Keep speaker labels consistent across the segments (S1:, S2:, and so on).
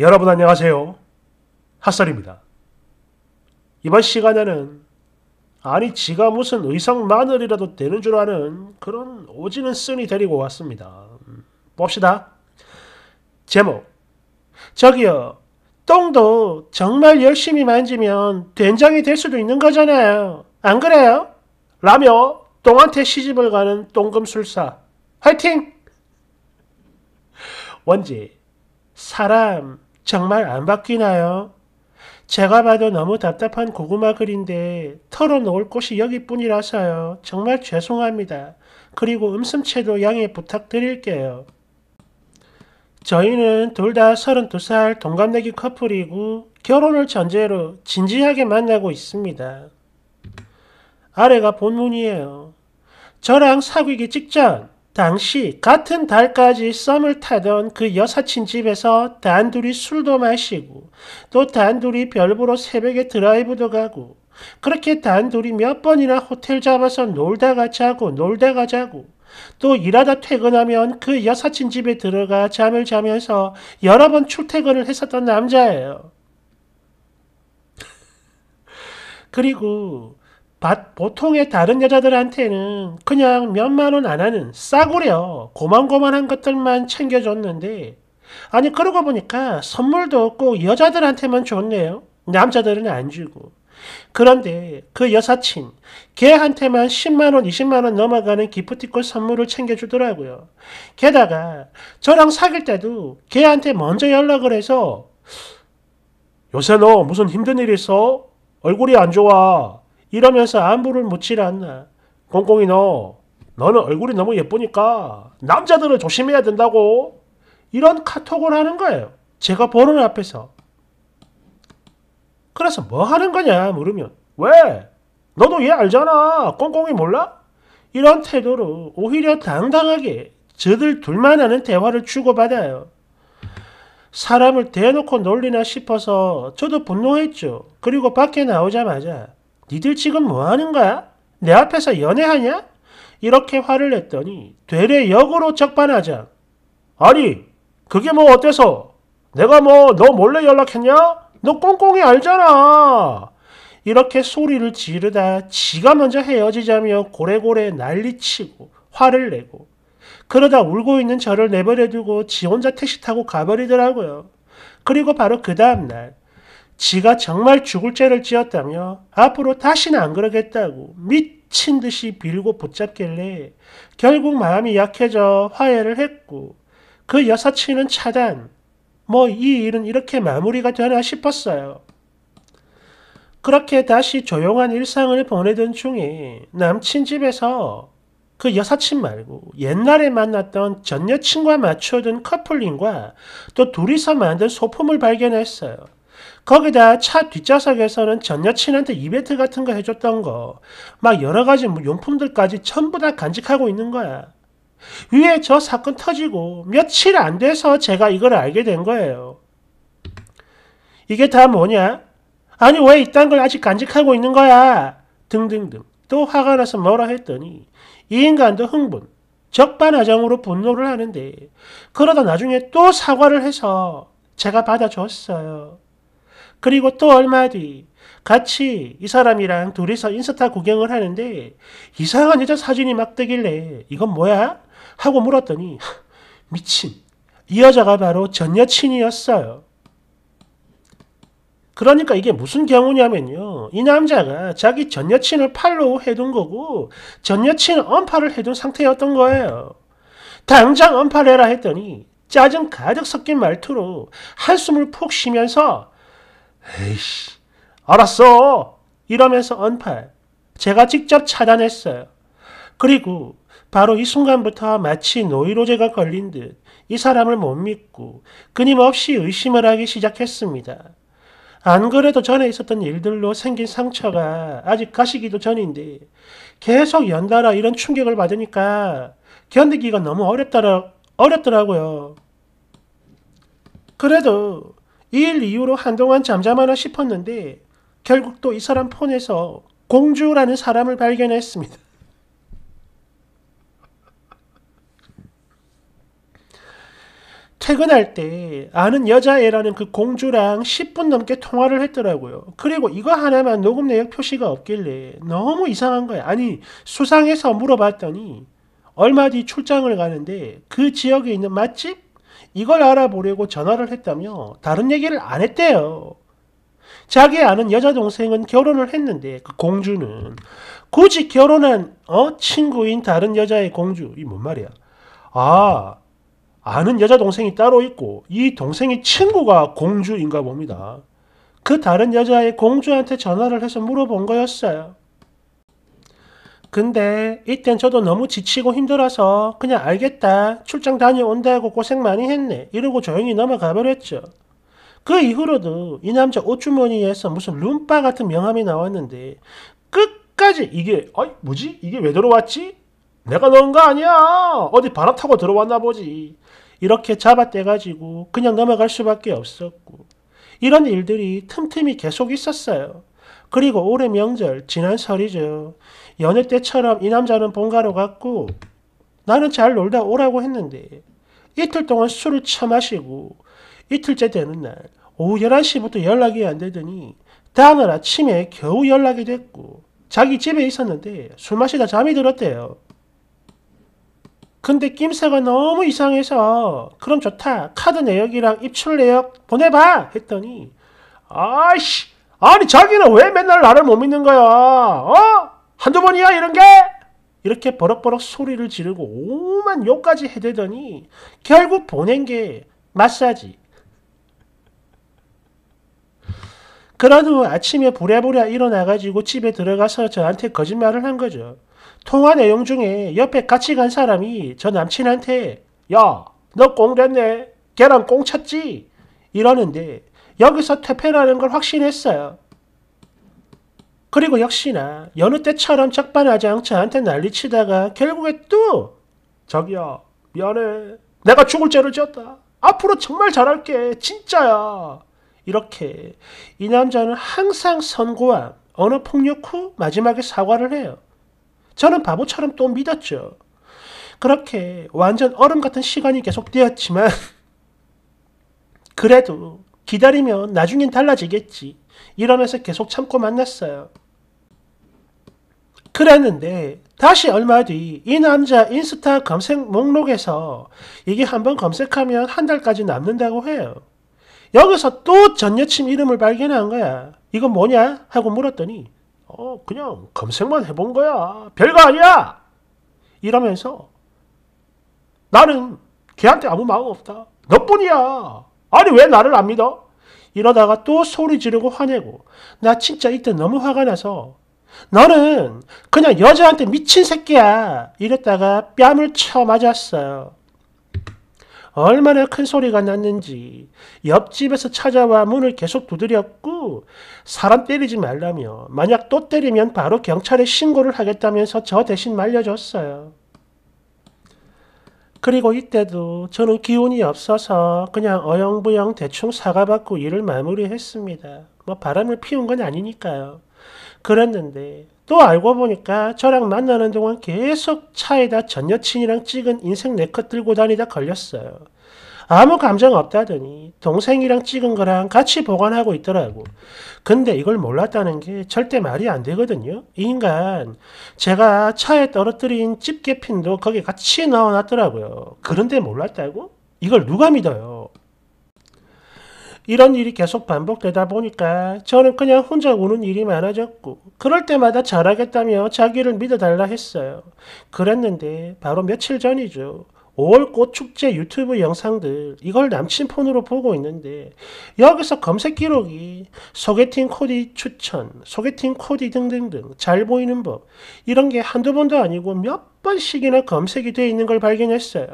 S1: 여러분 안녕하세요. 핫설입니다. 이번 시간에는 아니 지가 무슨 의성 마늘이라도 되는 줄 아는 그런 오지는 쓴이 데리고 왔습니다. 음, 봅시다. 제목 저기요 똥도 정말 열심히 만지면 된장이 될 수도 있는 거잖아요. 안 그래요? 라며 똥한테 시집을 가는 똥금술사 화이팅! 원지 사람 정말 안 바뀌나요? 제가 봐도 너무 답답한 고구마 글인데 털어놓을 곳이 여기뿐이라서요. 정말 죄송합니다. 그리고 음슴채도 양해 부탁드릴게요. 저희는 둘 다 32살 동갑내기 커플이고 결혼을 전제로 진지하게 만나고 있습니다. 아래가 본문이에요. 저랑 사귀기 직전 당시 같은 달까지 썸을 타던 그 여사친 집에서 단둘이 술도 마시고 또 단둘이 별보로 새벽에 드라이브도 가고 그렇게 단둘이 몇 번이나 호텔 잡아서 놀다가 자고 놀다가 자고 또 일하다 퇴근하면 그 여사친 집에 들어가 잠을 자면서 여러 번 출퇴근을 했었던 남자예요. 그리고 보통의 다른 여자들한테는 그냥 몇만 원 안 하는 싸구려 고만고만한 것들만 챙겨줬는데 아니 그러고 보니까 선물도 없고 여자들한테만 줬네요. 남자들은 안 주고. 그런데 그 여사친, 걔한테만 10만원, 20만원 넘어가는 기프티콘 선물을 챙겨주더라고요. 게다가 저랑 사귈 때도 걔한테 먼저 연락을 해서 요새 너 무슨 힘든 일 있어? 얼굴이 안 좋아. 이러면서 안부를 묻지란 공공이 너 너는 얼굴이 너무 예쁘니까 남자들을 조심해야 된다고 이런 카톡을 하는 거예요. 제가 보는 앞에서. 그래서 뭐 하는 거냐 물으면 왜? 너도 얘 알잖아. 꽁꽁이 몰라? 이런 태도로 오히려 당당하게 저들 둘만 하는 대화를 주고받아요. 사람을 대놓고 놀리나 싶어서 저도 분노했죠. 그리고 밖에 나오자마자 니들 지금 뭐 하는 거야? 내 앞에서 연애하냐? 이렇게 화를 냈더니 되레 역으로 적반하장. 아니, 그게 뭐 어때서? 내가 뭐 너 몰래 연락했냐? 너 꽁꽁이 알잖아. 이렇게 소리를 지르다 지가 먼저 헤어지자며 고래고래 난리치고 화를 내고 그러다 울고 있는 저를 내버려두고 지 혼자 택시 타고 가버리더라고요. 그리고 바로 그 다음날 지가 정말 죽을 죄를 지었다며 앞으로 다시는 안 그러겠다고 미친 듯이 빌고 붙잡길래 결국 마음이 약해져 화해를 했고 그 여사친은 차단. 뭐 이 일은 이렇게 마무리가 되나 싶었어요. 그렇게 다시 조용한 일상을 보내던 중에 남친 집에서 그 여사친 말고 옛날에 만났던 전 여친과 맞춰둔 커플링과 또 둘이서 만든 소품을 발견했어요. 거기다 차 뒷좌석에서는 전 여친한테 이벤트 같은 거 해줬던 거, 막 여러 가지 뭐 용품들까지 전부 다 간직하고 있는 거야. 위에 저 사건 터지고 며칠 안 돼서 제가 이걸 알게 된 거예요. 이게 다 뭐냐? 아니 왜 이딴 걸 아직 간직하고 있는 거야? 등등등. 또 화가 나서 뭐라 했더니 이 인간도 흥분, 적반하장으로 분노를 하는데 그러다 나중에 또 사과를 해서 제가 받아줬어요. 그리고 또 얼마 뒤 같이 이 사람이랑 둘이서 인스타 구경을 하는데 이상한 여자 사진이 막 뜨길래 이건 뭐야? 하고 물었더니 미친 이 여자가 바로 전 여친이었어요. 그러니까 이게 무슨 경우냐면요. 이 남자가 자기 전 여친을 팔로우 해둔 거고 전 여친은 언팔을 해둔 상태였던 거예요. 당장 언팔해라 했더니 짜증 가득 섞인 말투로 한숨을 푹 쉬면서 에이씨 알았어 이러면서 언팔 제가 직접 차단했어요. 그리고 바로 이 순간부터 마치 노이로제가 걸린 듯 이 사람을 못 믿고 끊임없이 의심을 하기 시작했습니다. 안 그래도 전에 있었던 일들로 생긴 상처가 아직 가시기도 전인데 계속 연달아 이런 충격을 받으니까 견디기가 너무 어렵더라, 어렵더라고요. 그래도 이일 이후로 한동안 잠잠하나 싶었는데 결국 또 이 사람 폰에서 공주라는 사람을 발견했습니다. 퇴근할 때 아는 여자애라는 그 공주랑 10분 넘게 통화를 했더라고요. 그리고 이거 하나만 녹음 내역 표시가 없길래 너무 이상한 거야. 아니, 수상해서 물어봤더니 얼마 뒤 출장을 가는데 그 지역에 있는 맛집? 이걸 알아보려고 전화를 했다며 다른 얘기를 안 했대요. 자기 아는 여자 동생은 결혼을 했는데 그 공주는 굳이 결혼한 어 친구인 다른 여자의 공주 이 뭔 말이야? 아 아는 여자 동생이 따로 있고 이 동생의 친구가 공주인가 봅니다. 그 다른 여자의 공주한테 전화를 해서 물어본 거였어요. 근데 이땐 저도 너무 지치고 힘들어서 그냥 알겠다 출장 다녀온다고 고생 많이 했네 이러고 조용히 넘어가버렸죠그 이후로도 이 남자 옷주머니에서 무슨 룸바 같은 명함이 나왔는데 끝까지 이게 어이 뭐지 이게 왜 들어왔지? 내가 넣은 거 아니야 어디 바람 타고 들어왔나 보지 이렇게 잡아떼가지고 그냥 넘어갈 수밖에 없었고 이런 일들이 틈틈이 계속 있었어요. 그리고 올해 명절, 지난 설이죠. 연애 때처럼 이 남자는 본가로 갔고 나는 잘 놀다 오라고 했는데 이틀 동안 술을 처마시고 이틀째 되는 날 오후 11시부터 연락이 안 되더니 다음날 아침에 겨우 연락이 됐고 자기 집에 있었는데 술 마시다 잠이 들었대요. 근데 낌새가 너무 이상해서 그럼 좋다 카드 내역이랑 입출 내역 보내봐 했더니 아씨 아니 자기는 왜 맨날 나를 못 믿는 거야? 어? 한두 번이야 이런 게? 이렇게 버럭버럭 소리를 지르고 오만 욕까지 해대더니 결국 보낸 게 마사지. 그런 후 아침에 부랴부랴 일어나가지고 집에 들어가서 저한테 거짓말을 한 거죠. 통화 내용 중에 옆에 같이 간 사람이 저 남친한테 야, 너꽁 됐네. 걔랑 꽁 찼지? 이러는데 여기서 퇴폐라는 걸 확신했어요. 그리고 역시나 여느 때처럼 적반하장 저한테 난리치다가 결국에 또 저기요 미안해 내가 죽을 죄를 지었다 앞으로 정말 잘할게 진짜야 이렇게 이 남자는 항상 선고함 언어 폭력 후 마지막에 사과를 해요. 저는 바보처럼 또 믿었죠. 그렇게 완전 얼음 같은 시간이 계속되었지만 그래도 기다리면 나중엔 달라지겠지. 이러면서 계속 참고 만났어요. 그랬는데 다시 얼마 뒤 이 남자 인스타 검색 목록에서 이게 한번 검색하면 한 달까지 남는다고 해요. 여기서 또 전 여친 이름을 발견한 거야. 이건 뭐냐? 하고 물었더니 어 그냥 검색만 해본 거야. 별거 아니야. 이러면서 나는 걔한테 아무 마음 없다. 너뿐이야. 아니 왜 나를 안 믿어? 이러다가 또 소리 지르고 화내고 나 진짜 이때 너무 화가 나서 너는 그냥 여자한테 미친 새끼야 이랬다가 뺨을 쳐 맞았어요. 얼마나 큰 소리가 났는지 옆집에서 찾아와 문을 계속 두드렸고 사람 때리지 말라며 만약 또 때리면 바로 경찰에 신고를 하겠다면서 저 대신 말려줬어요. 그리고 이때도 저는 기운이 없어서 그냥 어영부영 대충 사과받고 일을 마무리했습니다. 뭐 바람을 피운 건 아니니까요. 그랬는데 또 알고 보니까 저랑 만나는 동안 계속 차에다 전 여친이랑 찍은 인생 네컷 들고 다니다 걸렸어요. 아무 감정 없다더니 동생이랑 찍은 거랑 같이 보관하고 있더라고. 근데 이걸 몰랐다는 게 절대 말이 안 되거든요. 이 인간 제가 차에 떨어뜨린 집게핀도 거기 에 같이 넣어놨더라고요. 그런데 몰랐다고? 이걸 누가 믿어요? 이런 일이 계속 반복되다 보니까 저는 그냥 혼자 우는 일이 많아졌고 그럴 때마다 잘하겠다며 자기를 믿어달라 했어요. 그랬는데 바로 며칠 전이죠. 5월 꽃축제 유튜브 영상들 이걸 남친 폰으로 보고 있는데 여기서 검색 기록이 소개팅 코디 추천, 소개팅 코디 등등등 잘 보이는 법 이런 게 한두 번도 아니고 몇 번씩이나 검색이 돼 있는 걸 발견했어요.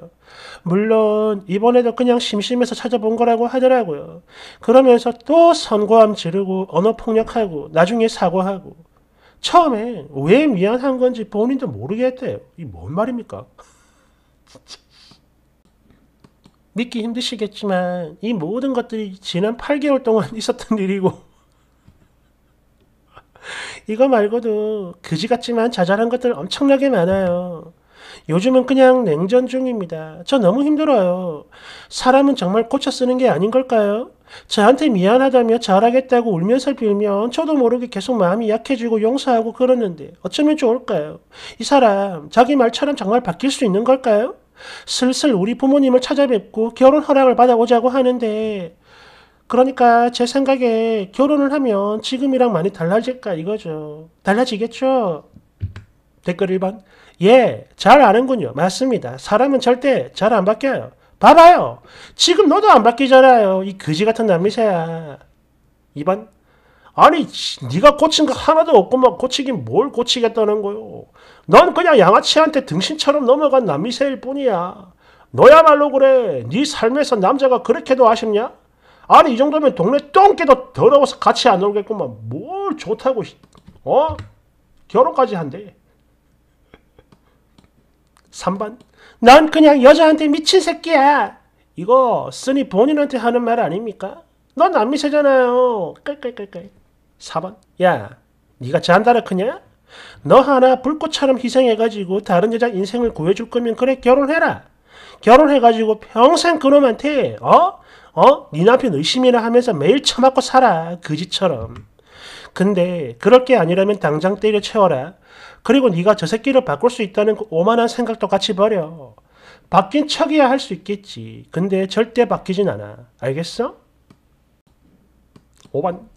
S1: 물론 이번에도 그냥 심심해서 찾아본 거라고 하더라고요. 그러면서 또 선고함 지르고 언어폭력하고 나중에 사과하고 처음에 왜 미안한 건지 본인도 모르겠대요. 이뭔 말입니까? 진짜. 믿기 힘드시겠지만 이 모든 것들이 지난 8개월 동안 있었던 일이고 이거 말고도 그지 같지만 자잘한 것들 엄청나게 많아요. 요즘은 그냥 냉전 중입니다. 저 너무 힘들어요. 사람은 정말 고쳐 쓰는 게 아닌 걸까요? 저한테 미안하다며 잘하겠다고 울면서 빌면 저도 모르게 계속 마음이 약해지고 용서하고 그러는데 어쩌면 좋을까요? 이 사람 자기 말처럼 정말 바뀔 수 있는 걸까요? 슬슬 우리 부모님을 찾아뵙고 결혼 허락을 받아오자고 하는데 그러니까 제 생각에 결혼을 하면 지금이랑 많이 달라질까 이거죠. 달라지겠죠? 댓글 1번. 예, 잘 아는군요. 맞습니다. 사람은 절대 잘 안 바뀌어요. 봐봐요. 지금 너도 안 바뀌잖아요. 이 거지 같은 남미새야. 2번. 아니 네가 고친 거 하나도 없고 막 고치긴 뭘 고치겠다는 거요. 넌 그냥 양아치한테 등신처럼 넘어간 남미새일 뿐이야. 너야말로 그래. 네 삶에서 남자가 그렇게도 아쉽냐? 아니 이 정도면 동네 똥개도 더러워서 같이 안 놀겠구만. 뭘 좋다고 어? 결혼까지 한대. 3번 넌 그냥 여자한테 미친 새끼야. 이거 쓰니 본인한테 하는 말 아닙니까? 넌 남미새잖아요. 깔깔깔깔. 4번 야 네가 잔다라 크냐? 너 하나 불꽃처럼 희생해가지고 다른 여자 인생을 구해줄 거면 그래 결혼해라. 결혼해가지고 평생 그놈한테 어? 어? 네 남편 의심이나 하면서 매일 처맞고 살아 그지처럼. 근데 그럴 게 아니라면 당장 때려 채워라. 그리고 네가 저 새끼를 바꿀 수 있다는 그 오만한 생각도 같이 버려. 바뀐 척이야 할 수 있겠지. 근데 절대 바뀌진 않아. 알겠어? 5번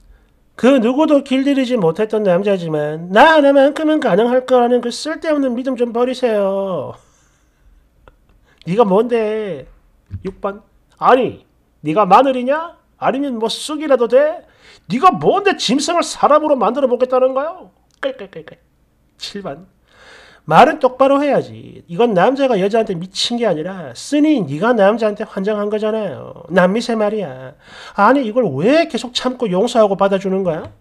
S1: 그 누구도 길들이지 못했던 남자지만 나 하나만큼은 가능할 거라는 그 쓸데없는 믿음 좀 버리세요. 네가 뭔데? 6번. 아니, 네가 마늘이냐? 아니면 뭐 쑥이라도 돼? 네가 뭔데 짐승을 사람으로 만들어 보겠다는 거요? 7번. 말은 똑바로 해야지. 이건 남자가 여자한테 미친 게 아니라 쓰니 네가 남자한테 환장한 거잖아요. 남미새 말이야. 아니 이걸 왜 계속 참고 용서하고 받아주는 거야?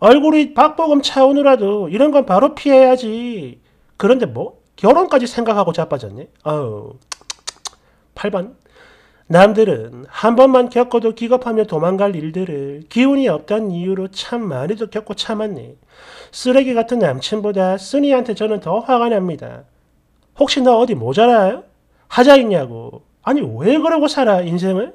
S1: 얼굴이 박보검 차오느라도 이런 건 바로 피해야지. 그런데 뭐 결혼까지 생각하고 자빠졌니? 어우 8번 남들은 한 번만 겪어도 기겁하며 도망갈 일들을 기운이 없던 이유로 참 많이도 겪고 참았네. 쓰레기 같은 남친보다 쓰니한테 저는 더 화가 납니다. 혹시 나 어디 모자라요? 하자 있냐고. 아니 왜 그러고 살아 인생을?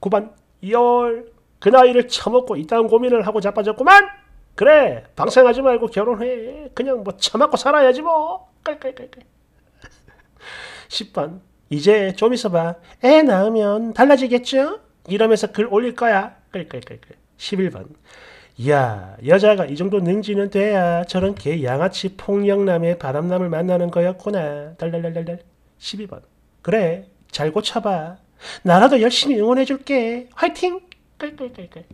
S1: 9반 열. 그 나이를 처먹고 이딴 고민을 하고 자빠졌구만. 그래 방생하지 말고 결혼해. 그냥 뭐 처맞고 살아야지 뭐. 깔깔깔깔. 10번 이제 좀 있어봐 애 낳으면 달라지겠죠? 이러면서 글 올릴 거야 끌끌끌끌 11번 야 여자가 이 정도 능지는 돼야 저런 개 양아치 폭력남의 바람남을 만나는 거였구나 달달달달달 12번 그래 잘 고쳐봐 나라도 열심히 응원해줄게 화이팅 끌끌끌끌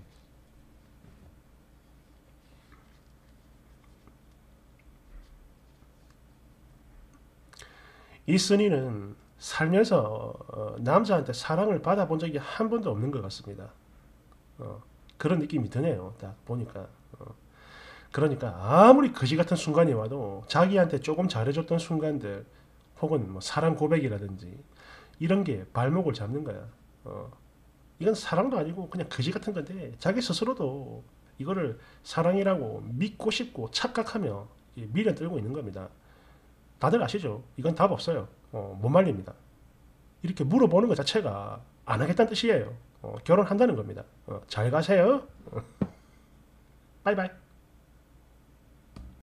S1: 이스님는 살면서 어, 남자한테 사랑을 받아본 적이 한 번도 없는 것 같습니다. 어, 그런 느낌이 드네요. 딱 보니까. 어, 그러니까 아무리 거지 같은 순간이 와도 자기한테 조금 잘해줬던 순간들 혹은 뭐 사랑 고백이라든지 이런 게 발목을 잡는 거야. 어, 이건 사랑도 아니고 그냥 거지 같은 건데 자기 스스로도 이거를 사랑이라고 믿고 싶고 착각하며 밀어들고 예, 있는 겁니다. 다들 아시죠? 이건 답 없어요. 어, 못 말립니다. 이렇게 물어보는 것 자체가 안 하겠다는 뜻이에요. 어, 결혼한다는 겁니다. 어, 잘 가세요. 빠이빠이.